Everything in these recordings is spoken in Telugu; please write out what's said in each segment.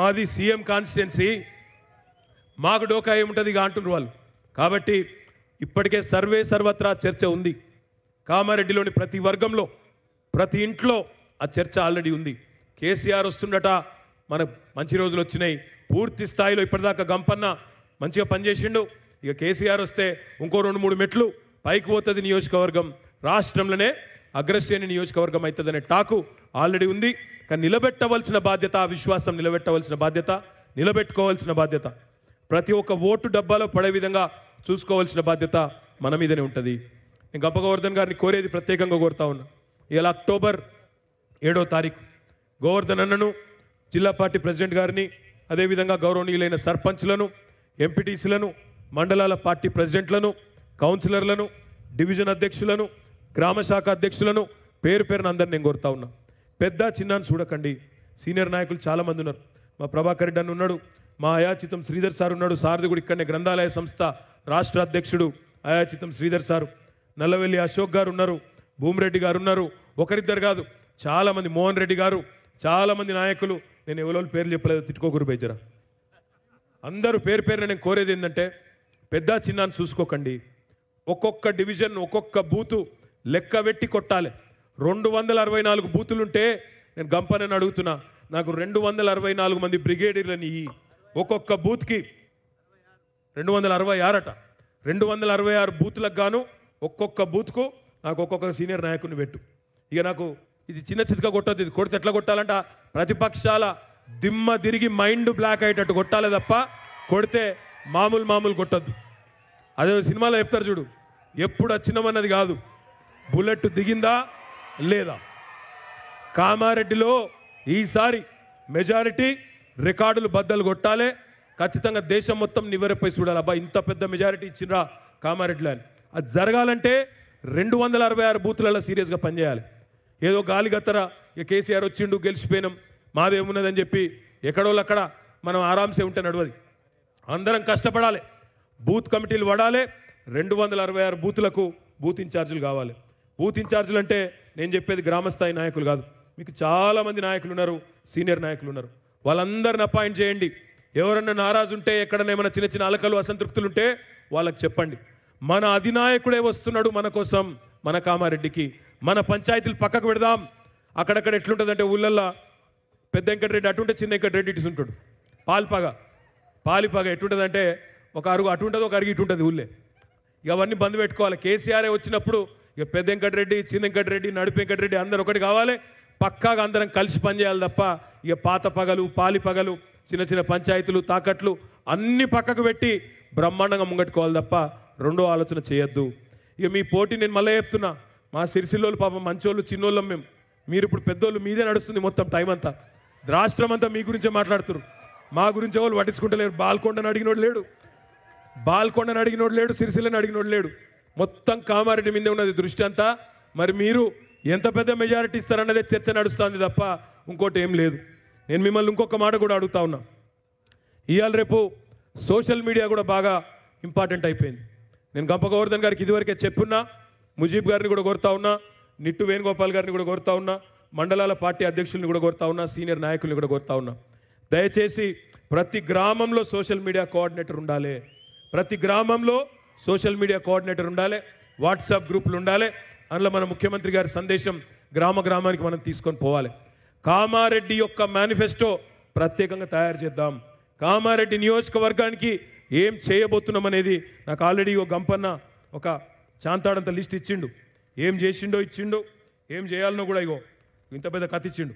మాది సీఎం కాన్స్టిట్యున్సీ మాకు డోకా ఏముంటుంది ఇక అంటున్నారు వాళ్ళు కాబట్టి ఇప్పటికే సర్వే సర్వత్రా చర్చ ఉంది కామారెడ్డిలోని ప్రతి వర్గంలో ప్రతి ఇంట్లో ఆ చర్చ ఆల్రెడీ ఉంది కేసీఆర్ వస్తుండట మన మంచి రోజులు వచ్చినాయి పూర్తి స్థాయిలో ఇప్పటిదాకా గంపన్న మంచిగా పనిచేసిండు ఇక కేసీఆర్ వస్తే ఇంకో రెండు మూడు మెట్లు పైకి పోతుంది నియోజకవర్గం రాష్ట్రంలోనే అగ్రశ్రేణి నియోజకవర్గం అవుతుందనే టాకు ఆల్రెడీ ఉంది కానీ నిలబెట్టవలసిన బాధ్యత ఆ విశ్వాసం నిలబెట్టవలసిన బాధ్యత నిలబెట్టుకోవాల్సిన బాధ్యత ప్రతి ఒక్క ఓటు డబ్బాలో పడే విధంగా చూసుకోవాల్సిన బాధ్యత మన మీదనే ఉంటుంది నేను గంపగోవర్ధన్ గారిని కోరేది ప్రత్యేకంగా కోరుతా ఉన్నా ఇలా అక్టోబర్ ఏడో తారీఖు గోవర్ధన్ అన్నను జిల్లా పార్టీ ప్రెసిడెంట్ గారిని అదేవిధంగా గౌరవనీయులైన సర్పంచ్లను ఎంపీటీసీలను మండలాల పార్టీ ప్రెసిడెంట్లను కౌన్సిలర్లను డివిజన్ అధ్యక్షులను గ్రామ శాఖ అధ్యక్షులను పేరు పేరున అందరిని నేను కోరుతా ఉన్నా పెద్ద చిన్న చూడకండి సీనియర్ నాయకులు చాలామంది ఉన్నారు మా ప్రభాకర్ రెడ్డి అని ఉన్నాడు మా అయాచితం శ్రీధర్ సార్ ఉన్నాడు సారథి కూడా ఇక్కడనే గ్రంథాలయ సంస్థ రాష్ట్ర అధ్యక్షుడు అయాచితం శ్రీధర్ సారు నల్లవెల్లి అశోక్ గారు ఉన్నారు భూమిరెడ్డి గారు ఉన్నారు ఒకరిద్దరు కాదు చాలామంది మోహన్ రెడ్డి గారు చాలామంది నాయకులు నేను ఎవరో పేర్లు చెప్పలేదు తిట్టుకోకూరు బేజరా అందరూ పేరు పేరున నేను కోరేది ఏంటంటే పెద్ద చిన్నాన్ని చూసుకోకండి ఒక్కొక్క డివిజన్ ఒక్కొక్క బూతు లెక్క పెట్టి కొట్టాలి రెండు వందల అరవై నాలుగు బూతులుంటే నేను గంపనని అడుగుతున్నా నాకు రెండు వందల అరవై నాలుగు మంది బ్రిగేడియర్లని ఒక్కొక్క బూత్కి రెండు వందల అరవై ఆరట రెండు వందల అరవై ఆరు బూత్లకు గాను ఒక్కొక్క బూత్కు నాకు ఒక్కొక్క సీనియర్ నాయకుడిని పెట్టు ఇక నాకు ఇది చిన్న చితక కొట్టద్దు ఇది కొడితే ఎట్లా కొట్టాలంట ప్రతిపక్షాల దిమ్మ తిరిగి మైండ్ బ్లాక్ అయ్యేటట్టు కొట్టాలి తప్ప కొడితే మామూలు మామూలు కొట్టద్దు అదే సినిమాలో చెప్తారు చూడు ఎప్పుడు వచ్చినామన్నది కాదు బుల్లెట్ దిగిందా లేదా కామారెడ్డిలో ఈసారి మెజారిటీ రికార్డులు బద్దలు కొట్టాలి ఖచ్చితంగా దేశం మొత్తం నివ్వెరపై చూడాలి అబ్బా ఇంత పెద్ద మెజారిటీ ఇచ్చినరా కామారెడ్డిలో అని అది జరగాలంటే రెండు వందల అరవై ఆరు బూతులలో సీరియస్గా పనిచేయాలి ఏదో గాలి గత్తర ఇక కేసీఆర్ వచ్చిండు గెలిచిపోయినాం మాదేమున్నదని చెప్పి ఎక్కడోళ్ళక్కడ మనం ఆరాంసే ఉంటే నడవది అందరం కష్టపడాలి బూత్ కమిటీలు పడాలి రెండు వందల అరవై ఆరు బూతులకు బూత్ ఇన్ఛార్జీలు కావాలి బూత్ ఇన్ఛార్జీలు అంటే నేను చెప్పేది గ్రామస్థాయి నాయకులు కాదు మీకు చాలామంది నాయకులు ఉన్నారు సీనియర్ నాయకులు ఉన్నారు వాళ్ళందరిని అపాయింట్ చేయండి ఎవరన్నా నారాజు ఉంటే ఎక్కడన్నా ఏమైనా చిన్న చిన్న అలకలు అసంతృప్తులు ఉంటే వాళ్ళకి చెప్పండి మన అధినాయకుడే వస్తున్నాడు మన కోసం మన కామారెడ్డికి మన పంచాయతీలు పక్కకు పెడదాం అక్కడక్కడ ఎట్లుంటుందంటే ఊళ్ళల్లో పెద్ద వెంకటరెడ్డి అటుంటే చిన్న వెంకటరెడ్డి ఇటు ఉంటాడు పాలిపాగ పాలిపగ ఎట్టుంటుందంటే ఒక అరుగు అటుంటుంది ఒక అరుగు ఇటుంటుంది ఊళ్ళే ఇక అవన్నీ బంద్ పెట్టుకోవాలి కేసీఆర్ఏ వచ్చినప్పుడు ఇక పెద్ద వెంకటరెడ్డి చిన్న వెంకటరెడ్డి నడుపు వెంకటరెడ్డి అందరూ ఒకటి కావాలి పక్కాగా అందరం కలిసి పనిచేయాలి తప్ప ఇక పాత పగలు పాలి పగలు చిన్న చిన్న పంచాయతీలు తాకట్లు అన్ని పక్కకు పెట్టి బ్రహ్మాండంగా ముంగట్టుకోవాలి తప్ప రెండో ఆలోచన చేయొద్దు ఇక మీ పోటీ నేను మళ్ళీ చెప్తున్నా మా సిరిసిల్లోలు పాపం మంచోళ్ళు చిన్నోళ్ళం మేము మీరు ఇప్పుడు పెద్దోళ్ళు మీదే నడుస్తుంది మొత్తం టైం అంతా రాష్ట్రం అంతా మీ గురించే మాట్లాడుతున్నారు మా గురించి వాళ్ళు పట్టించుకుంటలేరు బాల్కొండను అడిగినోడు లేడు బాల్కొండను అడిగినోడు లేడు సిరిసిల్లని అడిగినోడు లేడు మొత్తం కామారెడ్డి మీదే ఉన్నది దృష్టి అంతా మరి మీరు ఎంత పెద్ద మెజారిటీ ఇస్తారన్నదే చర్చ నడుస్తుంది తప్ప ఇంకోటి ఏం లేదు నేను మిమ్మల్ని ఇంకొక మాట కూడా అడుగుతా ఉన్నా ఇవాళ రేపు సోషల్ మీడియా కూడా బాగా ఇంపార్టెంట్ అయిపోయింది నేను గంప గోవర్ధన్ గారికి ఇదివరకే చెప్పున్నా ముజీబ్ గారిని కూడా కోరుతా ఉన్నా నిట్టు వేణుగోపాల్ గారిని కూడా కోరుతా ఉన్నా మండలాల పార్టీ అధ్యక్షుల్ని కూడా కోరుతా ఉన్నా సీనియర్ నాయకుల్ని కూడా కోరుతా ఉన్నా దయచేసి ప్రతి గ్రామంలో సోషల్ మీడియా కోఆర్డినేటర్ ఉండాలి ప్రతి గ్రామంలో సోషల్ మీడియా కోఆర్డినేటర్ ఉండాలి వాట్సాప్ గ్రూపులు ఉండాలి అందులో మన ముఖ్యమంత్రి గారి సందేశం గ్రామ గ్రామానికి మనం తీసుకొని పోవాలి కామారెడ్డి యొక్క మేనిఫెస్టో ప్రత్యేకంగా తయారు చేద్దాం కామారెడ్డి నియోజకవర్గానికి ఏం చేయబోతున్నాం అనేది నాకు ఆల్రెడీ ఓ గంపన్న ఒక శాంతాడంత లిస్ట్ ఇచ్చిండు ఏం చేసిండో ఇచ్చిండు ఏం చేయాలనో కూడా ఇగో ఇంత పెద్ద కథ ఇచ్చిండు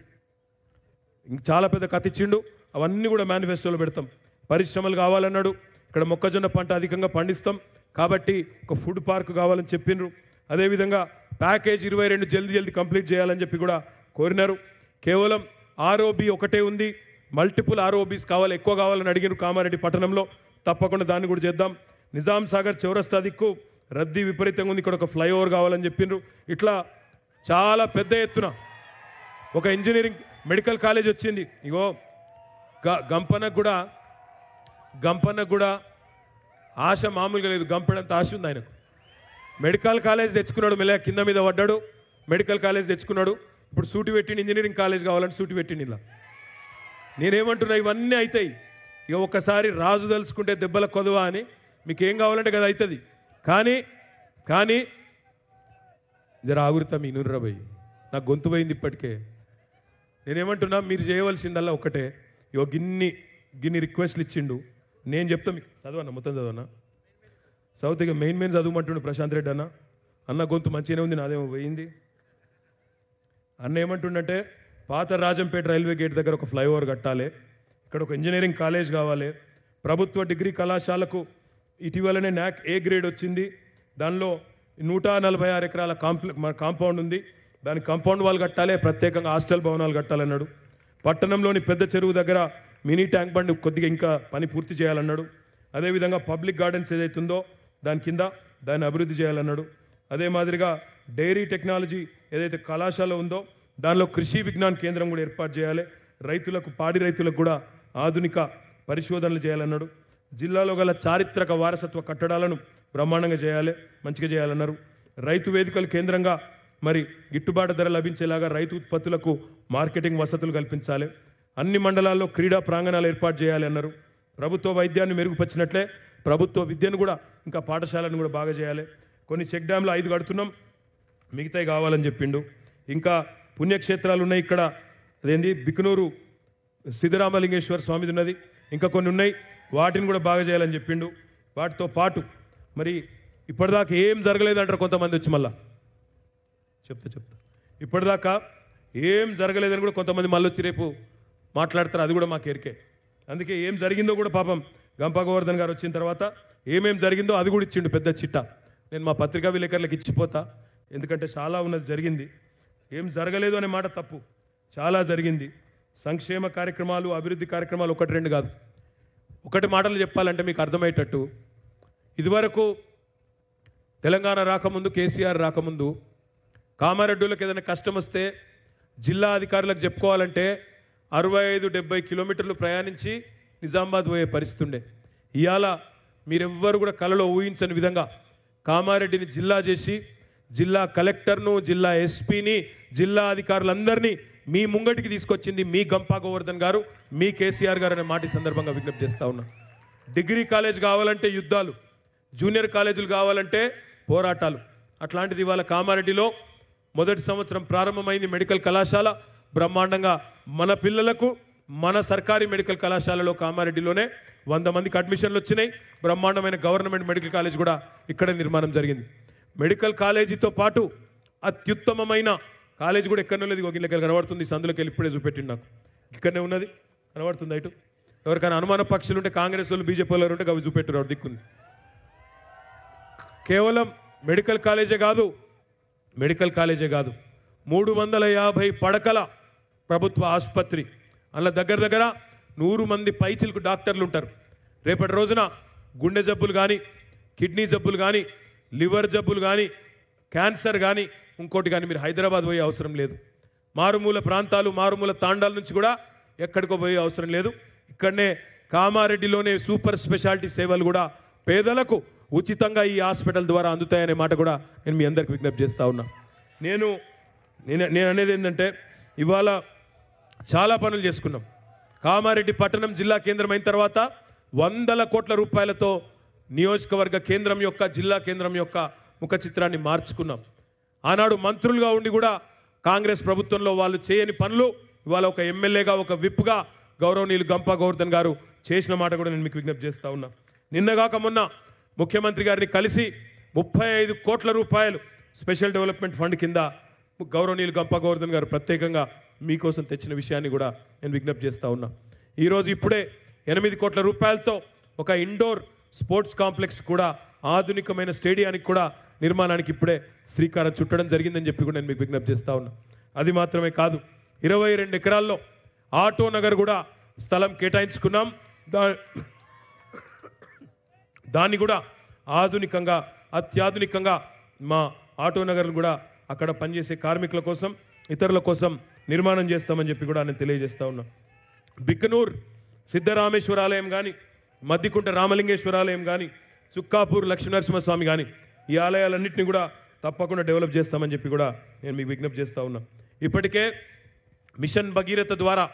ఇంక చాలా పెద్ద కథ ఇచ్చిండు అవన్నీ కూడా మేనిఫెస్టోలో పెడతాం పరిశ్రమలు కావాలన్నాడు ఇక్కడ మొక్కజొన్న పంట అధికంగా పండిస్తాం కాబట్టి ఒక ఫుడ్ పార్క్ కావాలని చెప్పినారు అదేవిధంగా ప్యాకేజ్ ఇరవై రెండు జల్దీ జల్దీ కంప్లీట్ చేయాలని చెప్పి కూడా కోరినారు కేవలం ఆర్ఓబి ఒకటే ఉంది మల్టిపుల్ ఆర్ఓబీస్ కావాలి ఎక్కువ కావాలని అడిగిన కామారెడ్డి పట్టణంలో తప్పకుండా దాన్ని కూడా చేద్దాం నిజాం సాగర్ చౌరస్తా దిక్కు రద్దీ విపరీతంగా ఉంది ఇక్కడ ఒక ఫ్లైఓవర్ కావాలని చెప్పిండ్రు ఇట్లా చాలా పెద్ద ఎత్తున ఒక ఇంజనీరింగ్ మెడికల్ కాలేజ్ వచ్చింది ఇగో గంపనకు కూడా గంపనకు కూడా ఆశ మామూలుగా లేదు గంపడంత ఆశ ఉంది ఆయనకు మెడికల్ కాలేజ్ తెచ్చుకున్నాడు మెల్ల కింద మీద పడ్డాడు మెడికల్ కాలేజ్ తెచ్చుకున్నాడు ఇప్పుడు సూటి పెట్టిండి ఇంజనీరింగ్ కాలేజ్ కావాలని సూటి పెట్టిండి ఇలా నేనేమంటున్నా ఇవన్నీ అవుతాయి ఇక ఒకసారి రాజు తలుచుకుంటే దెబ్బల కొదవా అని మీకు ఏం కావాలంటే కదా అవుతుంది కానీ కానీ జర ఆగురుతా మీ నూర్రబోయి నాకు గొంతు పోయింది ఇప్పటికే నేనేమంటున్నా మీరు చేయవలసిందల్లా ఒకటే ఇగో గిన్ని గిన్ని రిక్వెస్ట్లు ఇచ్చిండు నేను చెప్తా మీకు చదవన్నా మొత్తం అన్న సౌత్ ఇక మెయిన్ మెయిన్ చదవమంటుండు ప్రశాంత్ రెడ్డి అన్న అన్న గొంతు మంచిగానే ఉంది నాదేమో పోయింది అన్న ఏమంటుండంటే పాత రాజంపేట రైల్వే గేట్ దగ్గర ఒక ఫ్లైఓవర్ కట్టాలి ఇక్కడ ఒక ఇంజనీరింగ్ కాలేజ్ కావాలి ప్రభుత్వ డిగ్రీ కళాశాలకు ఇటీవలనే న్యాక్ ఏ గ్రేడ్ వచ్చింది దానిలో నూట నలభై ఆరు ఎకరాల కాంపౌండ్ ఉంది దాని కాంపౌండ్ వాళ్ళు కట్టాలి ప్రత్యేకంగా హాస్టల్ భవనాలు కట్టాలన్నాడు పట్టణంలోని పెద్ద చెరువు దగ్గర మినీ ట్యాంక్ బండ్ కొద్దిగా ఇంకా పని పూర్తి చేయాలన్నాడు అదేవిధంగా పబ్లిక్ గార్డెన్స్ ఏదైతే ఉందో దాని కింద దాన్ని అభివృద్ధి చేయాలన్నాడు అదే మాదిరిగా డైరీ టెక్నాలజీ ఏదైతే కళాశాల ఉందో దానిలో కృషి విజ్ఞాన్ కేంద్రం కూడా ఏర్పాటు చేయాలి రైతులకు పాడి రైతులకు కూడా ఆధునిక పరిశోధనలు చేయాలన్నాడు జిల్లాలో గల చారిత్రక వారసత్వ కట్టడాలను బ్రహ్మాండంగా చేయాలి మంచిగా చేయాలన్నారు రైతు వేదికలు కేంద్రంగా మరి గిట్టుబాటు ధర లభించేలాగా రైతు ఉత్పత్తులకు మార్కెటింగ్ వసతులు కల్పించాలి అన్ని మండలాల్లో క్రీడా ప్రాంగణాలు ఏర్పాటు చేయాలి అన్నారు ప్రభుత్వ వైద్యాన్ని మెరుగుపరిచినట్లే ప్రభుత్వ విద్యను కూడా ఇంకా పాఠశాలను కూడా బాగా చేయాలి కొన్ని చెక్ డ్యామ్లు ఐదు కడుతున్నాం మిగతాయి కావాలని చెప్పిండు ఇంకా పుణ్యక్షేత్రాలు ఉన్నాయి ఇక్కడ అదేంటి బిక్నూరు సిద్ధరామలింగేశ్వర స్వామిది ఉన్నది ఇంకా కొన్ని ఉన్నాయి వాటిని కూడా బాగా చేయాలని చెప్పిండు వాటితో పాటు మరి ఇప్పటిదాకా ఏం జరగలేదంటారు కొంతమంది వచ్చి మళ్ళా చెప్తా చెప్తా ఇప్పటిదాకా ఏం జరగలేదని కూడా కొంతమంది మళ్ళీ వచ్చి రేపు మాట్లాడతారు అది కూడా మాకు ఎరికే అందుకే ఏం జరిగిందో కూడా పాపం గంపా గోవర్ధన్ గారు వచ్చిన తర్వాత ఏమేం జరిగిందో అది కూడా ఇచ్చిండు పెద్ద చిట్ట నేను మా పత్రికా విలేకరులకు ఇచ్చిపోతా ఎందుకంటే చాలా ఉన్నది జరిగింది ఏం జరగలేదు అనే మాట తప్పు చాలా జరిగింది సంక్షేమ కార్యక్రమాలు అభివృద్ధి కార్యక్రమాలు ఒకటి రెండు కాదు ఒకటి మాటలు చెప్పాలంటే మీకు అర్థమయ్యేటట్టు ఇదివరకు తెలంగాణ రాకముందు కేసీఆర్ రాకముందు కామారెడ్డిలకు ఏదైనా కష్టం వస్తే జిల్లా అధికారులకు చెప్పుకోవాలంటే అరవై ఐదు డెబ్బై కిలోమీటర్లు ప్రయాణించి నిజామాబాద్ పోయే పరిస్థితి ఉండే ఇవాళ మీరెవ్వరు కూడా కళలో ఊహించని విధంగా కామారెడ్డిని జిల్లా చేసి జిల్లా కలెక్టర్ను జిల్లా ఎస్పీని జిల్లా అధికారులందరినీ మీ ముంగటికి తీసుకొచ్చింది మీ గంపా గోవర్ధన్ గారు మీ కేసీఆర్ గారు అనే మాట సందర్భంగా విజ్ఞప్తి చేస్తా ఉన్నా డిగ్రీ కాలేజ్ కావాలంటే యుద్ధాలు జూనియర్ కాలేజీలు కావాలంటే పోరాటాలు అట్లాంటిది ఇవాళ కామారెడ్డిలో మొదటి సంవత్సరం ప్రారంభమైంది మెడికల్ కళాశాల బ్రహ్మాండంగా మన పిల్లలకు మన సర్కారీ మెడికల్ కళాశాలలో కామారెడ్డిలోనే వంద మందికి అడ్మిషన్లు వచ్చినాయి బ్రహ్మాండమైన గవర్నమెంట్ మెడికల్ కాలేజ్ కూడా ఇక్కడే నిర్మాణం జరిగింది మెడికల్ కాలేజీతో పాటు అత్యుత్తమమైన కాలేజ్ కూడా ఎక్కడో లేదు ఒక ఇళ్ళకి కనబడుతుంది సందులోకి వెళ్ళి ఇప్పుడే చూపెట్టింది నాకు ఇక్కడనే ఉన్నది కనబడుతుంది అటు ఎవరికైనా అనుమాన పక్షులు ఉంటే కాంగ్రెస్ వాళ్ళు బీజేపీ వాళ్ళు ఉంటే అవి చూపెట్టారు ఎవరు దిక్కుంది కేవలం మెడికల్ కాలేజే కాదు మెడికల్ కాలేజే కాదు మూడు వందల యాభై పడకల ప్రభుత్వ ఆసుపత్రి అందులో దగ్గర దగ్గర నూరు మంది పైచిలకు డాక్టర్లు ఉంటారు రేపటి రోజున గుండె జబ్బులు కానీ కిడ్నీ జబ్బులు కానీ లివర్ జబ్బులు కానీ క్యాన్సర్ కానీ ఇంకోటి కానీ మీరు హైదరాబాద్ పోయే అవసరం లేదు మారుమూల ప్రాంతాలు మారుమూల తాండాల నుంచి కూడా ఎక్కడికో పోయే అవసరం లేదు ఇక్కడనే కామారెడ్డిలోనే సూపర్ స్పెషాలిటీ సేవలు కూడా పేదలకు ఉచితంగా ఈ హాస్పిటల్ ద్వారా అందుతాయనే మాట కూడా నేను మీ అందరికి విజ్ఞప్తి చేస్తూ ఉన్నా నేను నేను అనేది ఏంటంటే ఇవాళ చాలా పనులు చేసుకున్నాం కామారెడ్డి పట్టణం జిల్లా కేంద్రం అయిన తర్వాత వందల కోట్ల రూపాయలతో నియోజకవర్గ కేంద్రం యొక్క జిల్లా కేంద్రం యొక్క ముఖ చిత్రాన్ని మార్చుకున్నాం ఆనాడు మంత్రులుగా ఉండి కూడా కాంగ్రెస్ ప్రభుత్వంలో వాళ్ళు చేయని పనులు ఇవాళ ఒక ఎమ్మెల్యేగా ఒక విప్గా గౌరవనీయులు గంపా గోవర్ధన్ గారు చేసిన మాట కూడా నేను మీకు విజ్ఞప్తి చేస్తా ఉన్నా నిన్నగాక మొన్న ముఖ్యమంత్రి గారిని కలిసి ముప్పై ఐదు కోట్ల రూపాయలు స్పెషల్ డెవలప్మెంట్ ఫండ్ కింద గౌరవనీయులు గంపా గోవర్ధన్ గారు ప్రత్యేకంగా మీకోసం తెచ్చిన విషయాన్ని కూడా నేను విజ్ఞప్తి చేస్తూ ఉన్నా ఈరోజు ఇప్పుడే ఎనిమిది కోట్ల రూపాయలతో ఒక ఇండోర్ స్పోర్ట్స్ కాంప్లెక్స్ కూడా ఆధునికమైన స్టేడియానికి కూడా నిర్మాణానికి ఇప్పుడే శ్రీకారం చుట్టడం జరిగిందని చెప్పి కూడా నేను మీకు విజ్ఞప్తి చేస్తూ ఉన్నా అది మాత్రమే కాదు ఇరవై రెండు ఎకరాల్లో ఆటో నగర్ కూడా స్థలం కేటాయించుకున్నాం దా దాన్ని కూడా ఆధునికంగా అత్యాధునికంగా మా ఆటో నగర్ను కూడా అక్కడ పనిచేసే కార్మికుల కోసం ఇతరుల కోసం నిర్మాణం చేస్తామని చెప్పి కూడా నేను తెలియజేస్తా ఉన్నా బిక్కనూర్ సిద్ధరామేశ్వరాలయం కానీ మద్దికుంట రామలింగేశ్వరాలయం కానీ చుక్కాపూర్ లక్ష్మీనరసింహస్వామి కానీ ఈ ఆలయాలన్నింటినీ కూడా తప్పకుండా డెవలప్ చేస్తామని చెప్పి కూడా నేను మీకు విజ్ఞప్తి చేస్తూ ఉన్నా ఇప్పటికే మిషన్ భగీరథ ద్వారా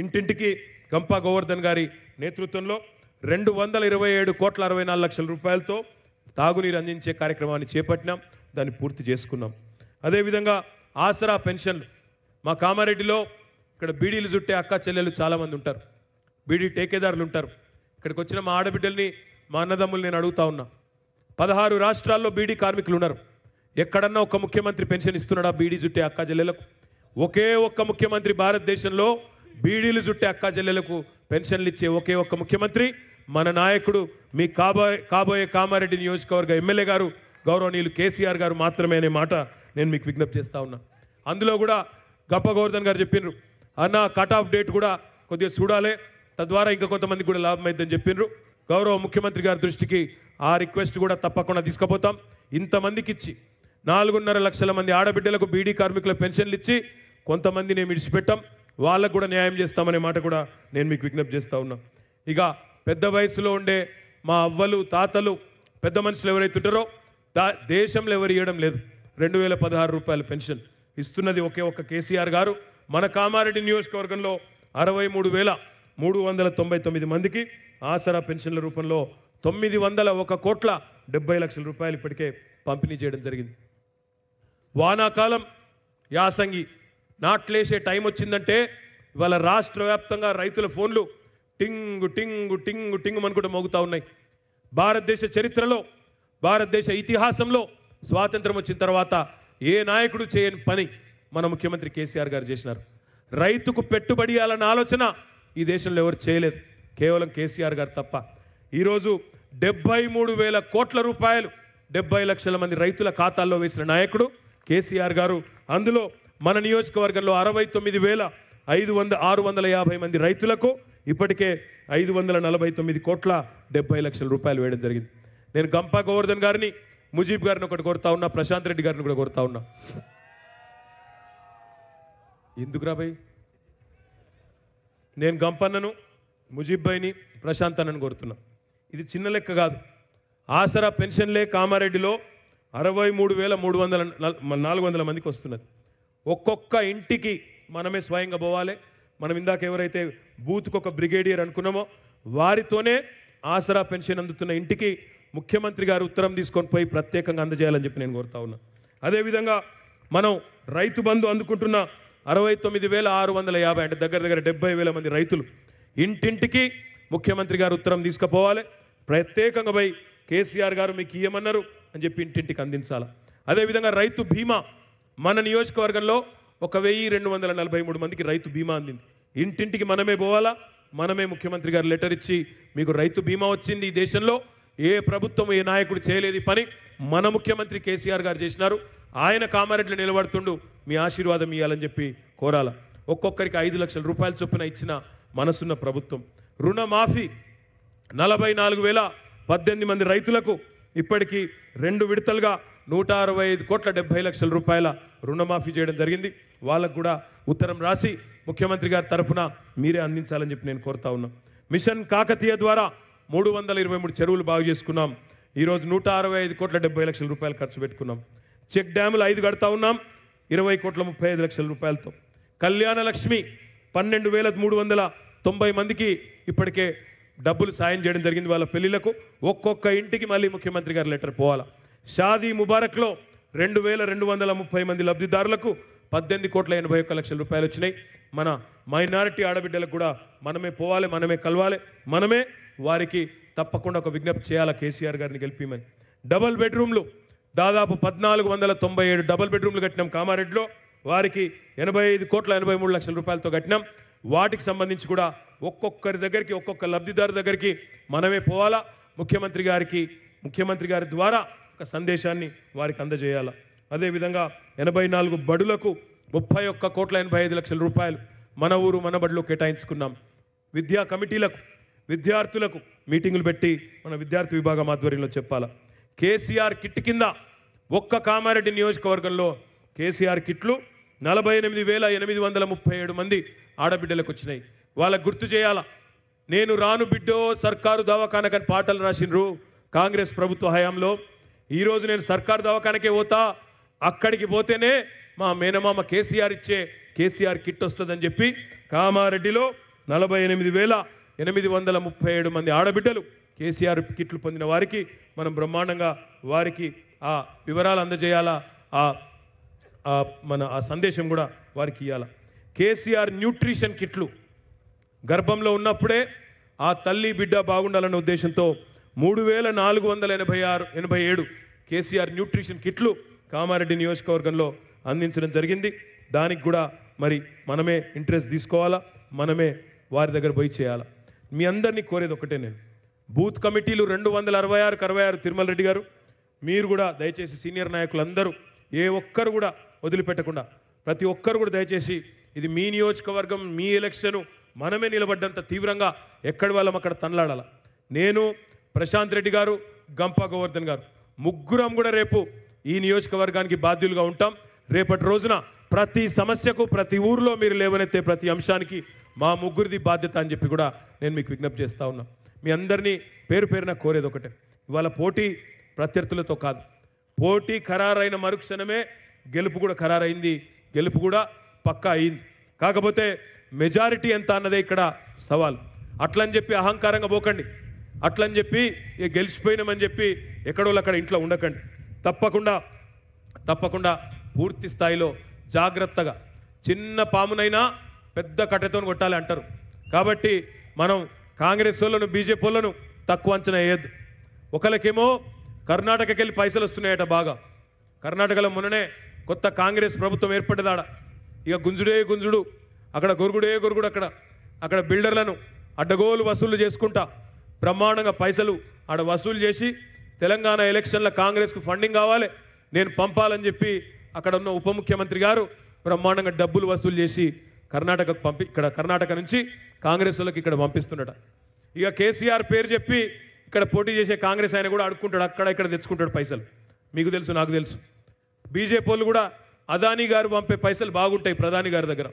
ఇంటింటికి గంపా గోవర్ధన్ గారి నేతృత్వంలో రెండు వందల ఇరవై ఏడు కోట్ల అరవై నాలుగు లక్షల రూపాయలతో తాగునీరు అందించే కార్యక్రమాన్ని చేపట్టినాం దాన్ని పూర్తి చేసుకున్నాం అదేవిధంగా ఆసరా పెన్షన్లు మా కామారెడ్డిలో ఇక్కడ బీడీలు చుట్టే అక్క చెల్లెలు చాలామంది ఉంటారు బీడీ టేకేదారులు ఉంటారు ఇక్కడికి వచ్చిన మా ఆడబిడ్డల్ని మా అన్నదమ్ములు నేను అడుగుతా ఉన్నా పదహారు రాష్ట్రాల్లో బీడీ కార్మికులు ఉన్నారు ఎక్కడన్నా ఒక ముఖ్యమంత్రి పెన్షన్ ఇస్తున్నాడా బీడీ జుట్టే అక్క చెల్లెలకు ఒకే ఒక్క ముఖ్యమంత్రి భారతదేశంలో బీడీలు జుట్టే అక్క చెల్లెలకు పెన్షన్లు ఇచ్చే ఒకే ఒక్క ముఖ్యమంత్రి మన నాయకుడు మీ కాబోయే కాబోయే కామారెడ్డి నియోజకవర్గ ఎమ్మెల్యే గారు గౌరవనీయులు కేసీఆర్ గారు మాత్రమే అనే మాట నేను మీకు విజ్ఞప్తి చేస్తా ఉన్నా అందులో కూడా గప్ప గోవర్ధన్ గారు చెప్పినారు అన్న కట్ ఆఫ్ డేట్ కూడా కొద్దిగా చూడాలి తద్వారా ఇంకా కొంతమంది కూడా లాభం అవుతుందని చెప్పినారు గౌరవ ముఖ్యమంత్రి గారి దృష్టికి ఆ రిక్వెస్ట్ కూడా తప్పకుండా తీసుకుపోతాం ఇంతమందికి ఇచ్చి నాలుగున్నర లక్షల మంది ఆడబిడ్డలకు బీడీ కార్మికుల పెన్షన్లు ఇచ్చి కొంతమంది నేను విడిచిపెట్టాం వాళ్ళకు కూడా న్యాయం చేస్తామనే మాట కూడా నేను మీకు విజ్ఞప్తి చేస్తూ ఉన్నా ఇక పెద్ద వయసులో ఉండే మా అవ్వలు తాతలు పెద్ద మనుషులు ఎవరైతుంటారో దా దేశంలో ఎవరు ఇవ్వడం లేదు రెండు వేల పదహారు రూపాయల పెన్షన్ ఇస్తున్నది ఒకే ఒక్క కేసీఆర్ గారు మన కామారెడ్డి నియోజకవర్గంలో అరవై మూడు వేల మూడు వందల తొంభై తొమ్మిది మందికి ఆసరా పెన్షన్ల రూపంలో తొమ్మిది వందల ఒక కోట్ల డెబ్బై లక్షల రూపాయలు ఇప్పటికే పంపిణీ చేయడం జరిగింది వానాకాలం యాసంగి నాట్లేసే టైం వచ్చిందంటే ఇవాళ రాష్ట్ర వ్యాప్తంగా రైతుల ఫోన్లు టింగు టింగు టింగు టింగు అనుకుంటూ మోగుతూ ఉన్నాయి భారతదేశ చరిత్రలో భారతదేశ ఇతిహాసంలో స్వాతంత్రం వచ్చిన తర్వాత ఏ నాయకుడు చేయని పని మన ముఖ్యమంత్రి కేసీఆర్ గారు చేసినారు రైతుకు పెట్టుబడి ఇవ్వాలన్న ఆలోచన ఈ దేశంలో ఎవరు చేయలేదు కేవలం కేసీఆర్ గారు తప్ప ఈరోజు డెబ్బై మూడు వేల కోట్ల రూపాయలు డెబ్బై లక్షల మంది రైతుల ఖాతాల్లో వేసిన నాయకుడు కేసీఆర్ గారు అందులో మన నియోజకవర్గంలో అరవై తొమ్మిది వేల ఐదు వంద ఆరు వందల యాభై మంది రైతులకు ఇప్పటికే ఐదు వందల నలభై తొమ్మిది కోట్ల డెబ్బై లక్షల రూపాయలు వేయడం జరిగింది నేను గంపా గోవర్ధన్ గారిని ముజీబ్ గారిని ఒకటి కొడతా ఉన్నా ప్రశాంత్ రెడ్డి గారిని కూడా కొడతా ఉన్నా ఎందుకురా భయ్ నేను గంపన్నను ముజీబ్ భయ్ని ప్రశాంత్ అన్నను కొడుతున్నా ఇది చిన్న లెక్క కాదు ఆసరా పెన్షన్లే కామారెడ్డిలో అరవై మూడు వేల మూడు వందల నాలుగు వందల మందికి వస్తున్నది ఒక్కొక్క ఇంటికి మనమే స్వయంగా పోవాలి మనం ఇందాక ఎవరైతే బూత్కు ఒక బ్రిగేడియర్ అనుకున్నామో వారితోనే ఆసరా పెన్షన్ అందుతున్న ఇంటికి ముఖ్యమంత్రి గారు ఉత్తరం తీసుకొని పోయి ప్రత్యేకంగా అందజేయాలని చెప్పి నేను కోరుతా ఉన్నా అదేవిధంగా మనం రైతు బంధు అందుకుంటున్న అరవై తొమ్మిది వేల ఆరు వందల యాభై అంటే దగ్గర దగ్గర డెబ్బై వేల మంది రైతులు ఇంటింటికి ముఖ్యమంత్రి గారు ఉత్తరం తీసుకుపోవాలి ప్రత్యేకంగా పోయి కేసీఆర్ గారు మీకు ఇయ్యమన్నారు అని చెప్పి ఇంటింటికి అందించాలి అదేవిధంగా రైతు బీమా మన నియోజకవర్గంలో ఒక వెయ్యి రెండు వందల నలభై మూడు మందికి రైతు బీమా అందింది ఇంటింటికి మనమే పోవాలా మనమే ముఖ్యమంత్రి గారు లెటర్ ఇచ్చి మీకు రైతు బీమా వచ్చింది ఈ దేశంలో ఏ ప్రభుత్వం ఏ నాయకుడు చేయలేదు పని మన ముఖ్యమంత్రి కేసీఆర్ గారు చేసినారు ఆయన కామారెడ్డిలో నిలబడుతుండు మీ ఆశీర్వాదం ఇవ్వాలని చెప్పి కోరాల ఒక్కొక్కరికి ఐదు లక్షల రూపాయల చొప్పున ఇచ్చిన మనసున్న ప్రభుత్వం రుణమాఫీ నలభై నాలుగు వేల పద్దెనిమిది మంది రైతులకు ఇప్పటికీ రెండు విడతలుగా నూట అరవై ఐదు కోట్ల డెబ్బై లక్షల రూపాయల రుణమాఫీ చేయడం జరిగింది వాళ్ళకు కూడా ఉత్తరం రాసి ముఖ్యమంత్రి గారి తరఫున మీరే అందించాలని చెప్పి నేను కోరుతా ఉన్నా మిషన్ కాకతీయ ద్వారా మూడు వందల ఇరవై మూడు చెరువులు బాగు చేసుకున్నాం ఈరోజు నూట అరవై ఐదు కోట్ల డెబ్బై లక్షల రూపాయలు ఖర్చు పెట్టుకున్నాం చెక్ డ్యాములు ఐదు కడతా ఉన్నాం ఇరవై కోట్ల ముప్పై ఐదు లక్షల రూపాయలతో కళ్యాణ లక్ష్మి పన్నెండు వేల మూడు వందల తొంభై మందికి ఇప్పటికే డబ్బులు సాయం చేయడం జరిగింది వాళ్ళ పెళ్లిలకు ఒక్కొక్క ఇంటికి మళ్ళీ ముఖ్యమంత్రి గారు లెటర్ పోవాలా షాదీ ముబారక్లో రెండు వేల రెండు వందల ముప్పై మంది లబ్ధిదారులకు పద్దెనిమిది కోట్ల ఎనభై ఒక్క లక్షల రూపాయలు వచ్చినాయి మన మైనారిటీ ఆడబిడ్డలకు కూడా మనమే పోవాలి మనమే కలవాలి మనమే వారికి తప్పకుండా ఒక విజ్ఞప్తి చేయాలా కేసీఆర్ గారిని గెలిపిమని డబల్ బెడ్రూమ్లు దాదాపు పద్నాలుగు వందల తొంభై ఏడు డబల్ బెడ్రూమ్లు కట్టినాం కామారెడ్డిలో వారికి ఎనభై ఐదు కోట్ల ఎనభై మూడు లక్షల రూపాయలతో కట్టినాం వాటికి సంబంధించి కూడా ఒక్కొక్కరి దగ్గరికి ఒక్కొక్క లబ్ధిదారు దగ్గరికి మనమే పోవాలా ముఖ్యమంత్రి గారికి ముఖ్యమంత్రి గారి ద్వారా ఒక సందేశాన్ని వారికి అందజేయాలా అదేవిధంగా ఎనభై నాలుగు బడులకు ముప్పై ఒక్క కోట్ల ఎనభై ఐదు లక్షల రూపాయలు మన ఊరు మన బడిలో కేటాయించుకున్నాం విద్యా కమిటీలకు విద్యార్థులకు మీటింగులు పెట్టి మన విద్యార్థి విభాగం ఆధ్వర్యంలో చెప్పాలా కేసీఆర్ కిట్ కింద ఒక్క కామారెడ్డి నియోజకవర్గంలో కేసీఆర్ కిట్లు నలభై ఎనిమిది వేల ఎనిమిది వందల ముప్పై ఏడు మంది ఆడబిడ్డలకు వచ్చినాయి వాళ్ళకు గుర్తు చేయాలా నేను రాను బిడ్డో సర్కారు దవాఖానకని పాటలు రాసినరు కాంగ్రెస్ ప్రభుత్వ హయాంలో ఈరోజు నేను సర్కారు దవాఖానకే పోతా అక్కడికి పోతేనే మా మేనమామ కేసీఆర్ ఇచ్చే కేసీఆర్ కిట్ వస్తుందని చెప్పి కామారెడ్డిలో నలభై ఎనిమిది వేల ఎనిమిది వందల ముప్పై ఏడు మంది ఆడబిడ్డలు కేసీఆర్ కిట్లు పొందిన వారికి మనం బ్రహ్మాండంగా వారికి ఆ వివరాలు అందజేయాలా ఆ మన ఆ సందేశం కూడా వారికి ఇవ్వాలా కేసీఆర్ న్యూట్రిషన్ కిట్లు గర్భంలో ఉన్నప్పుడే ఆ తల్లి బిడ్డ బాగుండాలన్న ఉద్దేశంతో మూడు వేల నాలుగు వందల ఎనభై ఆరు ఎనభై ఏడు కేసీఆర్ న్యూట్రిషన్ కిట్లు కామారెడ్డి నియోజకవర్గంలో అందించడం జరిగింది దానికి కూడా మరి మనమే ఇంట్రెస్ట్ తీసుకోవాలా మనమే వారి దగ్గర పోయి చేయాలా మీ అందరినీ కోరేది ఒకటే నేను బూత్ కమిటీలు రెండు వందల అరవై ఆరు అరవై ఆరు తిరుమల రెడ్డి గారు మీరు కూడా దయచేసి సీనియర్ నాయకులందరూ ఏ ఒక్కరు కూడా వదిలిపెట్టకుండా ప్రతి ఒక్కరు కూడా దయచేసి ఇది మీ నియోజకవర్గం మీ ఎలక్షను మనమే నిలబడ్డంత తీవ్రంగా ఎక్కడి వాళ్ళం అక్కడ తనలాడాల నేను ప్రశాంత్ రెడ్డి గారు గంపా గోవర్ధన్ గారు ముగ్గురం కూడా రేపు ఈ నియోజకవర్గానికి బాధ్యులుగా ఉంటాం రేపటి రోజున ప్రతి సమస్యకు ప్రతి ఊర్లో మీరు లేవనెత్తే ప్రతి అంశానికి మా ముగ్గురిది బాధ్యత అని చెప్పి కూడా నేను మీకు విజ్ఞప్తి చేస్తూ ఉన్నా మీ అందరినీ పేరు పేరున కోరేది ఒకటే ఇవాళ పోటీ ప్రత్యర్థులతో కాదు పోటీ ఖరారైన మరుక్షణమే గెలుపు కూడా ఖరారైంది గెలుపు కూడా పక్కా అయింది కాకపోతే మెజారిటీ ఎంత అన్నదే ఇక్కడ సవాల్ అట్లని చెప్పి అహంకారంగా పోకండి అట్లని చెప్పి గెలిచిపోయినామని చెప్పి ఎక్కడో అక్కడ ఇంట్లో ఉండకండి తప్పకుండా తప్పకుండా పూర్తి స్థాయిలో జాగ్రత్తగా చిన్న పామునైనా పెద్ద కట్టెతో కొట్టాలి అంటారు కాబట్టి మనం కాంగ్రెస్ వాళ్ళను బీజేపీ వాళ్ళను తక్కువ అంచనా వేయద్దు ఒకరికేమో కర్ణాటకకి వెళ్ళి పైసలు వస్తున్నాయట బాగా కర్ణాటకలో మొన్ననే కొత్త కాంగ్రెస్ ప్రభుత్వం ఏర్పడేదాడ ఇక గుంజుడే గుంజుడు అక్కడ గొరుగుడే గొరుగుడు అక్కడ అక్కడ బిల్డర్లను అడ్డగోలు వసూలు చేసుకుంటా బ్రహ్మాండంగా పైసలు ఆడ వసూలు చేసి తెలంగాణ ఎలక్షన్ల కాంగ్రెస్కు ఫండింగ్ కావాలి నేను పంపాలని చెప్పి అక్కడ ఉన్న ఉప ముఖ్యమంత్రి గారు బ్రహ్మాండంగా డబ్బులు వసూలు చేసి కర్ణాటకకు పంపి ఇక్కడ కర్ణాటక నుంచి కాంగ్రెస్ వాళ్ళకి ఇక్కడ పంపిస్తున్నట ఇక కేసీఆర్ పేరు చెప్పి ఇక్కడ పోటీ చేసే కాంగ్రెస్ ఆయన కూడా అడుక్కుంటాడు అక్కడ ఇక్కడ తెచ్చుకుంటాడు పైసలు మీకు తెలుసు నాకు తెలుసు బీజేపీ వాళ్ళు కూడా అదానీ గారు పంపే పైసలు బాగుంటాయి ప్రధాని గారి దగ్గర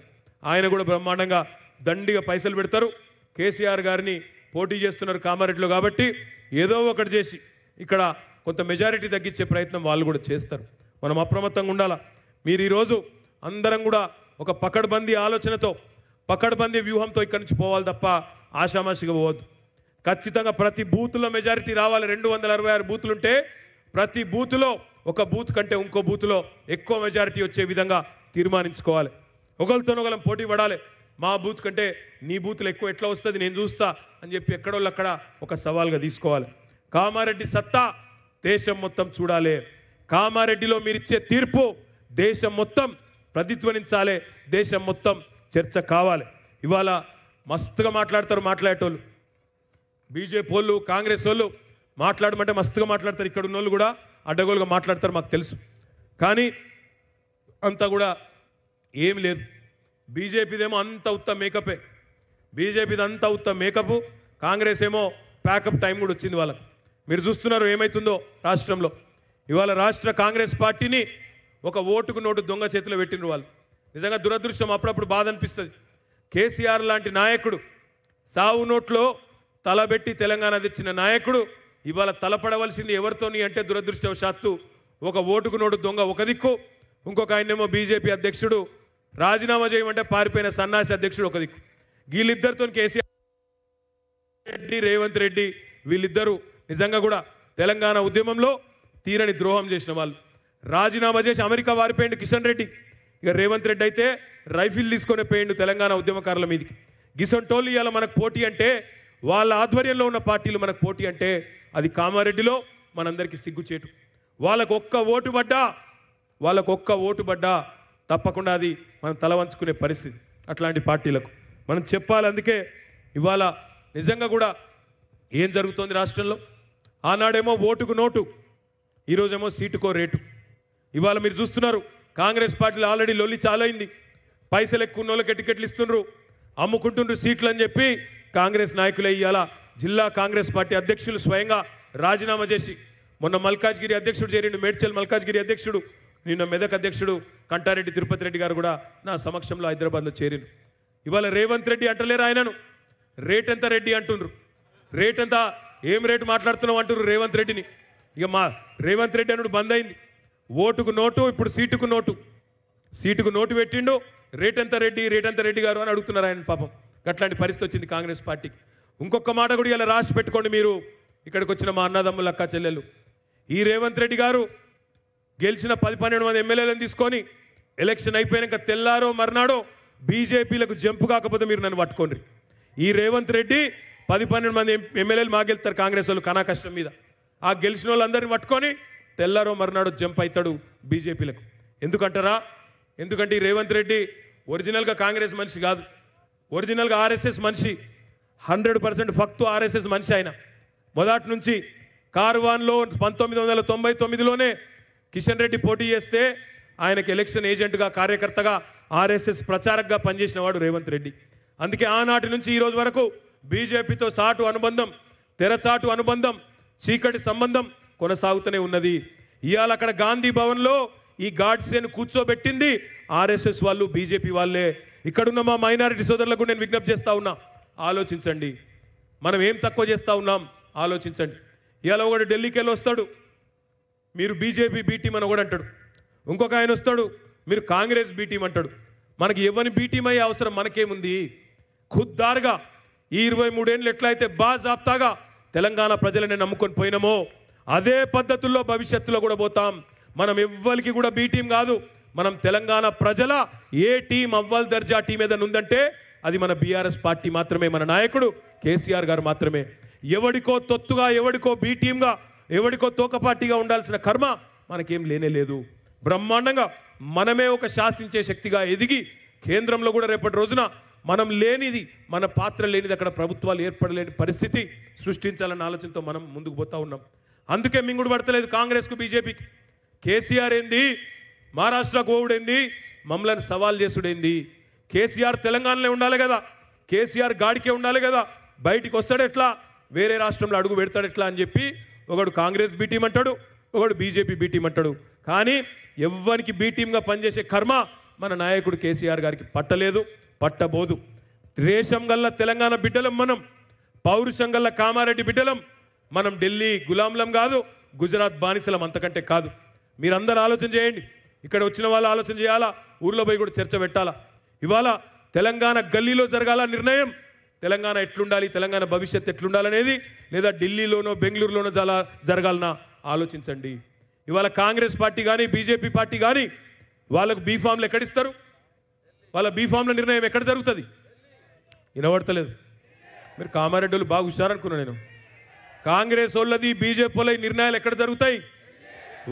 ఆయన కూడా బ్రహ్మాండంగా దండిగా పైసలు పెడతారు కేసీఆర్ గారిని పోటీ చేస్తున్నారు కామారెడ్డిలో కాబట్టి ఏదో ఒకటి చేసి ఇక్కడ కొంత మెజారిటీ తగ్గించే ప్రయత్నం వాళ్ళు కూడా చేస్తారు మనం అప్రమత్తంగా ఉండాలా మీరు ఈరోజు అందరం కూడా ఒక పకడ్బందీ ఆలోచనతో పకడ్బందీ వ్యూహంతో ఇక్కడి నుంచి పోవాలి తప్ప ఆషామాషిగా పోవద్దు ఖచ్చితంగా ప్రతి బూత్లో మెజారిటీ రావాలి రెండు వందల అరవై ఆరు ఉంటే ప్రతి బూత్లో ఒక బూత్ కంటే ఇంకో బూత్లో ఎక్కువ మెజారిటీ వచ్చే విధంగా తీర్మానించుకోవాలి ఒకరితోనొకరం పోటీ పడాలి మా బూత్ కంటే నీ బూత్లు ఎక్కువ ఎట్లా వస్తుంది నేను చూస్తా అని చెప్పి ఎక్కడోళ్ళు అక్కడ ఒక సవాల్గా తీసుకోవాలి కామారెడ్డి సత్తా దేశం మొత్తం చూడాలి కామారెడ్డిలో మీరిచ్చే తీర్పు దేశం మొత్తం ప్రతిధ్వనించాలి దేశం మొత్తం చర్చ కావాలి ఇవాళ మస్తుగా మాట్లాడతారు మాట్లాడేటోళ్ళు బీజేపీ వాళ్ళు కాంగ్రెస్ వాళ్ళు మాట్లాడమంటే మస్తుగా మాట్లాడతారు ఇక్కడ ఉన్నోళ్ళు కూడా అడ్డగోలుగా మాట్లాడతారు మాకు తెలుసు కానీ అంతా కూడా ఏం లేదు బీజేపీదేమో అంత ఉత్త మేకపే బీజేపీది అంత ఉత్త మేకప్ కాంగ్రెస్ ఏమో ప్యాకప్ టైం కూడా వచ్చింది వాళ్ళకి మీరు చూస్తున్నారు ఏమవుతుందో రాష్ట్రంలో ఇవాళ రాష్ట్ర కాంగ్రెస్ పార్టీని ఒక ఓటుకు నోటు దొంగ చేతిలో పెట్టిన వాళ్ళు నిజంగా దురదృష్టం అప్పుడప్పుడు బాధ అనిపిస్తుంది కేసీఆర్ లాంటి నాయకుడు సావు నోట్లో తలబెట్టి తెలంగాణ తెచ్చిన నాయకుడు ఇవాళ తలపడవలసింది ఎవరితోని అంటే దురదృష్టవశాత్తు ఒక ఓటుకు నోటు దొంగ ఒక దిక్కు ఇంకొక ఆయనేమో బీజేపీ అధ్యక్షుడు రాజీనామా చేయమంటే పారిపోయిన సన్నాసి అధ్యక్షుడు ఒక దిక్కు వీళ్ళిద్దరితో కేసీఆర్ రెడ్డి రేవంత్ రెడ్డి వీళ్ళిద్దరూ నిజంగా కూడా తెలంగాణ ఉద్యమంలో తీరని ద్రోహం చేసిన వాళ్ళు రాజీనామా చేసి అమెరికా వారిపోయిండు కిషన్ రెడ్డి ఇక రేవంత్ రెడ్డి అయితే రైఫిల్ తీసుకొని పోయిండు తెలంగాణ ఉద్యమకారుల మీదకి టోల్ ఇవాళ మనకు పోటీ అంటే వాళ్ళ ఆధ్వర్యంలో ఉన్న పార్టీలు మనకు పోటీ అంటే అది కామారెడ్డిలో మనందరికీ సిగ్గుచేటు వాళ్ళకు ఒక్క ఓటు పడ్డా వాళ్ళకు ఒక్క ఓటు పడ్డా తప్పకుండా అది మనం తల వంచుకునే పరిస్థితి అట్లాంటి పార్టీలకు మనం చెప్పాలి అందుకే ఇవాళ నిజంగా కూడా ఏం జరుగుతోంది రాష్ట్రంలో ఆనాడేమో ఓటుకు నోటు ఈరోజేమో సీటుకో రేటు ఇవాళ మీరు చూస్తున్నారు కాంగ్రెస్ పార్టీలో ఆల్రెడీ లొల్లి చాలైంది పైసలు ఎక్కువ నోళ్ళకి టికెట్లు ఇస్తుండ్రు అమ్ముకుంటుండ్రు సీట్లు అని చెప్పి కాంగ్రెస్ నాయకులే ఇవాళ జిల్లా కాంగ్రెస్ పార్టీ అధ్యక్షులు స్వయంగా రాజీనామా చేసి మొన్న మల్కాజ్గిరి అధ్యక్షుడు చేరిండు మేడ్చల్ మల్కాజ్గిరి అధ్యక్షుడు నిన్న మెదక్ అధ్యక్షుడు కంటారెడ్డి తిరుపతి రెడ్డి గారు కూడా నా సమక్షంలో హైదరాబాద్లో చేరిను ఇవాళ రేవంత్ రెడ్డి అంటలేరు ఆయనను రేట్ ఎంత రెడ్డి అంటుండ్రు రేట్ ఎంత ఏం రేటు మాట్లాడుతున్నావు అంటున్నారు రేవంత్ రెడ్డిని ఇక మా రేవంత్ రెడ్డి అనుడు బంద్ అయింది ఓటుకు నోటు ఇప్పుడు సీటుకు నోటు సీటుకు నోటు పెట్టిండు రేటెంత రెడ్డి రేటెంత రెడ్డి గారు అని అడుగుతున్నారు ఆయన పాపం అట్లాంటి పరిస్థితి వచ్చింది కాంగ్రెస్ పార్టీకి ఇంకొక మాట కూడా ఇలా రాసి పెట్టుకోండి మీరు ఇక్కడికి వచ్చిన మా అన్నదమ్ములు అక్క చెల్లెలు ఈ రేవంత్ రెడ్డి గారు గెలిచిన పది పన్నెండు మంది ఎమ్మెల్యేలను తీసుకొని ఎలక్షన్ అయిపోయాక తెల్లారో మర్నాడో బీజేపీలకు జంపు కాకపోతే మీరు నన్ను పట్టుకోండి ఈ రేవంత్ రెడ్డి పది పన్నెండు మంది ఎమ్మెల్యేలు మాగెళ్తారు కాంగ్రెస్ వాళ్ళు కష్టం మీద ఆ గెలిచిన వాళ్ళందరినీ పట్టుకొని తెల్లారో మర్నాడు జంప్ అవుతాడు బీజేపీలకు ఎందుకంటారా ఎందుకంటే ఈ రేవంత్ రెడ్డి ఒరిజినల్గా కాంగ్రెస్ మనిషి కాదు ఒరిజినల్గా ఆర్ఎస్ఎస్ మనిషి హండ్రెడ్ పర్సెంట్ ఫక్తు ఆర్ఎస్ఎస్ మనిషి ఆయన మొదటి నుంచి కార్వాన్లో పంతొమ్మిది వందల తొంభై తొమ్మిదిలోనే కిషన్ రెడ్డి పోటీ చేస్తే ఆయనకి ఎలక్షన్ ఏజెంట్గా కార్యకర్తగా ఆర్ఎస్ఎస్ ప్రచారకగా పనిచేసిన వాడు రేవంత్ రెడ్డి అందుకే ఆనాటి నుంచి ఈరోజు వరకు బీజేపీతో సాటు అనుబంధం తెరచాటు అనుబంధం చీకటి సంబంధం కొనసాగుతూనే ఉన్నది ఇవాళ అక్కడ గాంధీ భవన్లో ఈ గాడ్సేను కూర్చోబెట్టింది ఆర్ఎస్ఎస్ వాళ్ళు బీజేపీ వాళ్ళే ఇక్కడున్న మా మైనారిటీ సోదరులకు నేను విజ్ఞప్తి చేస్తా ఉన్నా ఆలోచించండి మనం ఏం తక్కువ చేస్తూ ఉన్నాం ఆలోచించండి ఇవాళ ఒకడు ఢిల్లీకి వెళ్ళి వస్తాడు మీరు బీజేపీ బీటీం అని కూడా అంటాడు ఇంకొక ఆయన వస్తాడు మీరు కాంగ్రెస్ బీటీం అంటాడు మనకి ఎవరిని బీటీం అయ్యే అవసరం మనకేముంది ఖుద్దారుగా ఈ ఇరవై మూడేళ్ళు ఎట్లయితే బాజాప్తాగా తెలంగాణ ప్రజలని నమ్ముకొని పోయినామో అదే పద్ధతుల్లో భవిష్యత్తులో కూడా పోతాం మనం ఎవ్వరికి కూడా బీ టీం కాదు మనం తెలంగాణ ప్రజల ఏ టీం అవ్వల్ దర్జా టీం ఏదైనా ఉందంటే అది మన బీఆర్ఎస్ పార్టీ మాత్రమే మన నాయకుడు కేసీఆర్ గారు మాత్రమే ఎవడికో తొత్తుగా ఎవడికో బీ టీంగా ఎవడికో తోకపార్టీగా ఉండాల్సిన కర్మ మనకేం లేనే లేదు బ్రహ్మాండంగా మనమే ఒక శాసించే శక్తిగా ఎదిగి కేంద్రంలో కూడా రేపటి రోజున మనం లేనిది మన పాత్ర లేనిది అక్కడ ప్రభుత్వాలు ఏర్పడలేని పరిస్థితి సృష్టించాలన్న ఆలోచనతో మనం ముందుకు పోతా ఉన్నాం అందుకే మింగుడు పడతలేదు కాంగ్రెస్కు బీజేపీకి కేసీఆర్ ఏంది మహారాష్ట్రకు ఏంది మమ్మల్ని సవాల్ చేసుడేంది కేసీఆర్ తెలంగాణలో ఉండాలి కదా కేసీఆర్ గాడికే ఉండాలి కదా బయటికి వస్తాడు ఎట్లా వేరే రాష్ట్రంలో అడుగు పెడతాడు ఎట్లా అని చెప్పి ఒకడు కాంగ్రెస్ బీటీం అంటాడు ఒకడు బీజేపీ బీటీం అంటాడు కానీ ఎవ్వరికి బీటీంగా పనిచేసే కర్మ మన నాయకుడు కేసీఆర్ గారికి పట్టలేదు పట్టబోదు ద్వేషం గల్ల తెలంగాణ బిడ్డలం మనం పౌరుషం గల్ల కామారెడ్డి బిడ్డలం మనం ఢిల్లీ గులాంలం కాదు గుజరాత్ బానిసలం అంతకంటే కాదు మీరందరూ ఆలోచన చేయండి ఇక్కడ వచ్చిన వాళ్ళు ఆలోచన చేయాలా ఊర్లో పోయి కూడా చర్చ పెట్టాలా ఇవాళ తెలంగాణ గల్లీలో జరగాల నిర్ణయం తెలంగాణ ఎట్లుండాలి తెలంగాణ భవిష్యత్ ఎట్లుండాలనేది లేదా ఢిల్లీలోనో బెంగళూరులోనో జల జరగాలనా ఆలోచించండి ఇవాళ కాంగ్రెస్ పార్టీ కానీ బీజేపీ పార్టీ కానీ వాళ్ళకు బీఫామ్లు ఎక్కడిస్తారు వాళ్ళ బీఫామ్ల నిర్ణయం ఎక్కడ జరుగుతుంది వినబడతలేదు మీరు కామారెడ్డిలు బాగా హుషారనుకున్నాను నేను కాంగ్రెస్ వాళ్ళది బీజేపీ వాళ్ళవి నిర్ణయాలు ఎక్కడ జరుగుతాయి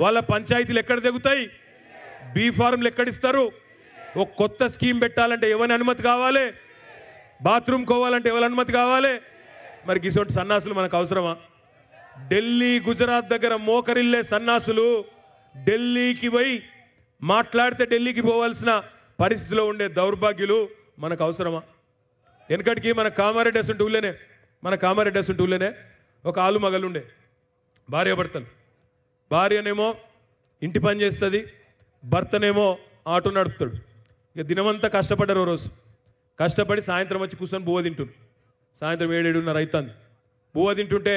వాళ్ళ పంచాయతీలు ఎక్కడ జరుగుతాయి బీ ఫార్మ్లు ఎక్కడిస్తారు ఒక కొత్త స్కీమ్ పెట్టాలంటే ఎవరిని అనుమతి కావాలి బాత్రూమ్ కోవాలంటే ఎవరి అనుమతి కావాలి మరి ఇటువంటి సన్నాసులు మనకు అవసరమా ఢిల్లీ గుజరాత్ దగ్గర మోకరిల్లే సన్నాసులు ఢిల్లీకి పోయి మాట్లాడితే ఢిల్లీకి పోవాల్సిన పరిస్థితిలో ఉండే దౌర్భాగ్యులు మనకు అవసరమా వెనకటికి మన కామారెడ్డి అసంటూ ఊళ్ళేనే మన కామారెడ్డి అసంటూ ఊళ్ళేనే ఒక ఆలు మగలుండే భార్య భర్తలు భార్యనేమో ఇంటి పని చేస్తుంది భర్తనేమో ఆటో నడుపుతాడు ఇక దినమంతా కష్టపడ్డారు రోజు కష్టపడి సాయంత్రం వచ్చి కూర్చొని బువ్వ తింటుంది సాయంత్రం ఏడేడున్నర అవుతుంది బువ్వ తింటుంటే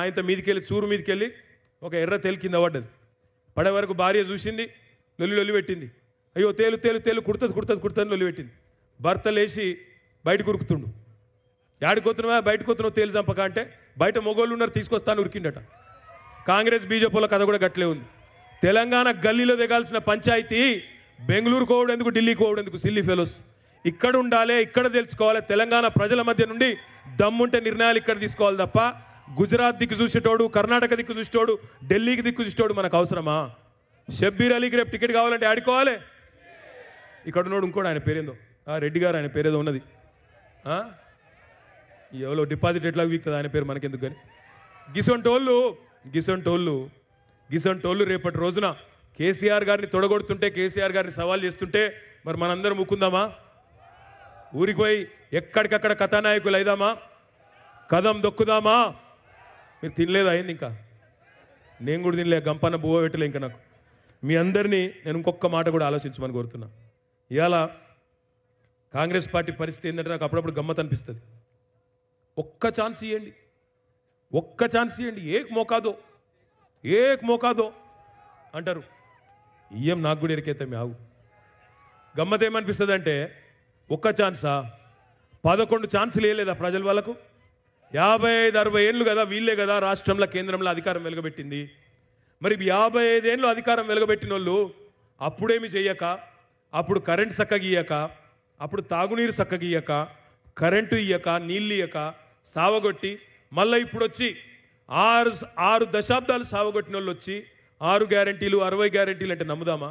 ఆయనతో వెళ్ళి చూరు వెళ్ళి ఒక ఎర్ర తేలి కింద పడ్డది పడే వరకు భార్య చూసింది లొల్లి లొల్లి పెట్టింది అయ్యో తేలు తేలు తేలు కుడుతుంది కుడుతుంది కుడుతుంది లొల్లి పెట్టింది భర్త లేచి బయట కురుకుతుండు యాడికొత్తున్నావా బయటకొత్తున్నావు తేలి చంపక అంటే బయట మొగోళ్ళు ఉన్నారు తీసుకొస్తాను ఉరికిండట కాంగ్రెస్ బీజేపీలో కథ కూడా గట్లే ఉంది తెలంగాణ గల్లీలో దిగాల్సిన పంచాయతీ బెంగళూరు కోవడెందుకు ఢిల్లీ ఎందుకు సిల్లీ ఫెలోస్ ఇక్కడ ఉండాలి ఇక్కడ తెలుసుకోవాలి తెలంగాణ ప్రజల మధ్య నుండి దమ్ముంటే నిర్ణయాలు ఇక్కడ తీసుకోవాలి తప్ప గుజరాత్ దిక్కు చూసేటోడు కర్ణాటక దిక్కు చూసేటోడు ఢిల్లీకి దిక్కు చూసేటోడు మనకు అవసరమా షబ్బీర్ అలీకి రేపు టికెట్ కావాలంటే ఆడుకోవాలి ఇక్కడ ఉన్నాడు ఇంకోటి ఆయన పేరేందో రెడ్డి గారు ఆయన పేరేదో ఉన్నది ఎవరో డిపాజిట్ ఎట్లా వీక్తుంది ఆయన పేరు మనకెందుకు కానీ గిసంటోళ్ళు గిసంటోళ్ళు గిసంటోళ్ళు రేపటి రోజున కేసీఆర్ గారిని తొడగొడుతుంటే కేసీఆర్ గారిని సవాల్ చేస్తుంటే మరి మనందరం ముక్కుందామా ఊరికి పోయి ఎక్కడికక్కడ కథానాయకులు అయిదామా కథం దొక్కుదామా మీరు తినలేదు అయింది ఇంకా నేను కూడా తినలే గంపన్న బువ్వ పెట్టలే ఇంకా నాకు మీ అందరినీ నేను ఇంకొక మాట కూడా ఆలోచించమని కోరుతున్నా ఇవాళ కాంగ్రెస్ పార్టీ పరిస్థితి ఏంటంటే నాకు అప్పుడప్పుడు గమ్మత్ అనిపిస్తుంది ఒక్క ఛాన్స్ ఇవ్వండి ఒక్క ఛాన్స్ ఇవ్వండి ఏక్ మోకాదో ఏక్ మోకాదో అంటారు ఇయ్యం నాకు కూడా ఎరికైతే మీ ఆవు గమ్మత్ ఏమనిపిస్తుంది అంటే ఒక్క ఛాన్సా పదకొండు ఛాన్సులు వేయలేదా ప్రజల వాళ్ళకు యాభై ఐదు అరవై ఏళ్ళు కదా వీళ్ళే కదా రాష్ట్రంలో కేంద్రంలో అధికారం వెలగబెట్టింది మరి యాభై ఐదేళ్ళు అధికారం వెలుగబెట్టిన వాళ్ళు అప్పుడేమి చెయ్యక అప్పుడు కరెంట్ చక్కగియ్యక అప్పుడు తాగునీరు చక్కగియ్యక కరెంటు ఇయ్యక నీళ్ళు ఇయ్యక సావగొట్టి మళ్ళీ ఇప్పుడు వచ్చి ఆరు ఆరు దశాబ్దాలు సావగొట్టిన వాళ్ళు వచ్చి ఆరు గ్యారంటీలు అరవై గ్యారంటీలు అంటే నమ్ముదామా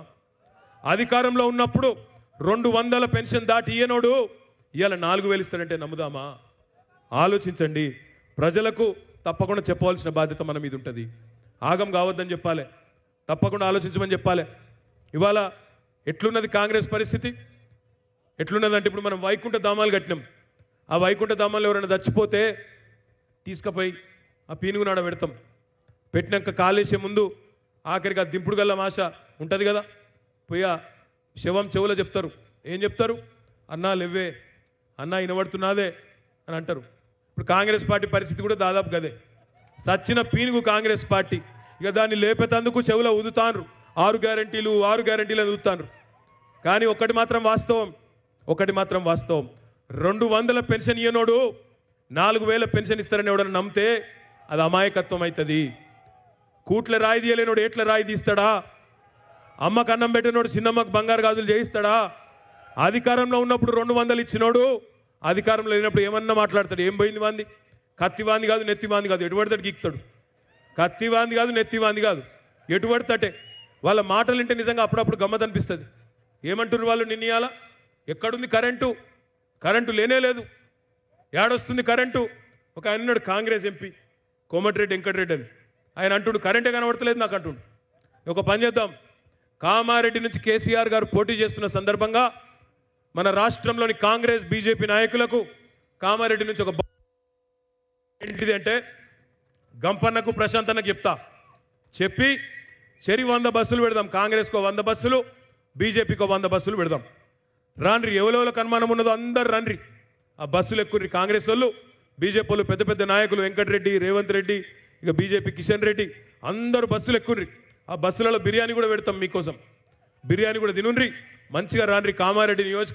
అధికారంలో ఉన్నప్పుడు రెండు వందల పెన్షన్ దాటి ఈయనోడు ఇవాళ నాలుగు వేలు ఇస్తాడంటే నమ్ముదామా ఆలోచించండి ప్రజలకు తప్పకుండా చెప్పవలసిన బాధ్యత మన మీద ఉంటుంది ఆగం కావద్దని చెప్పాలి తప్పకుండా ఆలోచించమని చెప్పాలి ఇవాళ ఎట్లున్నది కాంగ్రెస్ పరిస్థితి ఎట్లున్నదంటే ఇప్పుడు మనం వైకుంఠ ధామాలు కట్టినాం ఆ వైకుంఠ ధామంలో ఎవరైనా చచ్చిపోతే తీసుకుపోయి ఆ పీనుగు నాడ పెడతాం పెట్టినాక కాలేసే ముందు ఆఖరికి ఆ దింపుడు గల్ల మాష ఉంటుంది కదా పోయా శవం చెవులో చెప్తారు ఏం చెప్తారు అన్నా లెవ్వే అన్నా వినబడుతున్నాదే అని అంటారు ఇప్పుడు కాంగ్రెస్ పార్టీ పరిస్థితి కూడా దాదాపు గదే సచ్చిన పీనుగు కాంగ్రెస్ పార్టీ ఇక దాన్ని లేపేతందుకు చెవులో ఊదుతాన్రు ఆరు గ్యారంటీలు ఆరు గ్యారంటీలు అని కానీ ఒకటి మాత్రం వాస్తవం ఒకటి మాత్రం వాస్తవం రెండు వందల పెన్షన్ ఇయ్యనోడు నాలుగు వేల పెన్షన్ ఇస్తారని ఎవడని నమ్మితే అది అమాయకత్వం అవుతుంది కూట్ల రాయి తీయలేనోడు ఎట్ల రాయి తీస్తాడా అమ్మకు అన్నం పెట్టినోడు చిన్నమ్మకు బంగారు గాజులు చేయిస్తాడా అధికారంలో ఉన్నప్పుడు రెండు వందలు ఇచ్చినోడు అధికారంలో లేనప్పుడు ఏమన్నా మాట్లాడతాడు ఏం పోయింది వాంది వాంది కాదు వాంది కాదు ఎటువడతాడు గీక్తాడు వాంది కాదు నెత్తి వాంది కాదు ఎటువడతాటే వాళ్ళ మాటలు వింటే నిజంగా అప్పుడప్పుడు గమ్మత్ అనిపిస్తుంది ఏమంటున్నారు వాళ్ళు నిన్నయాల ఎక్కడుంది కరెంటు కరెంటు లేనే లేదు ఏడొస్తుంది కరెంటు ఒక ఆయన ఉన్నాడు కాంగ్రెస్ ఎంపీ కోమటిరెడ్డి వెంకటరెడ్డి అని ఆయన అంటుండు కరెంటే కనబడతలేదు నాకు అంటుండు ఒక పని చేద్దాం కామారెడ్డి నుంచి కేసీఆర్ గారు పోటీ చేస్తున్న సందర్భంగా మన రాష్ట్రంలోని కాంగ్రెస్ బీజేపీ నాయకులకు కామారెడ్డి నుంచి ఒక ఏంటిది అంటే గంపన్నకు ప్రశాంత్ అన్నకు చెప్తా చెప్పి చెరి వంద బస్సులు పెడదాం కాంగ్రెస్కో వంద బస్సులు బీజేపీకో వంద బస్సులు పెడదాం రాండ్రి ఎవరెవరికి అనుమానం ఉన్నదో అందరు రండ్రి ఆ బస్సులు ఎక్కుర్రి కాంగ్రెస్ వాళ్ళు బీజేపీ వాళ్ళు పెద్ద పెద్ద నాయకులు వెంకటరెడ్డి రేవంత్ రెడ్డి ఇక బీజేపీ కిషన్ రెడ్డి అందరూ బస్సులు ఎక్కుర్రి ఆ బస్సులలో బిర్యానీ కూడా పెడతాం మీకోసం బిర్యానీ కూడా తినుండ్రి మంచిగా రాండ్రి కామారెడ్డి నియోజక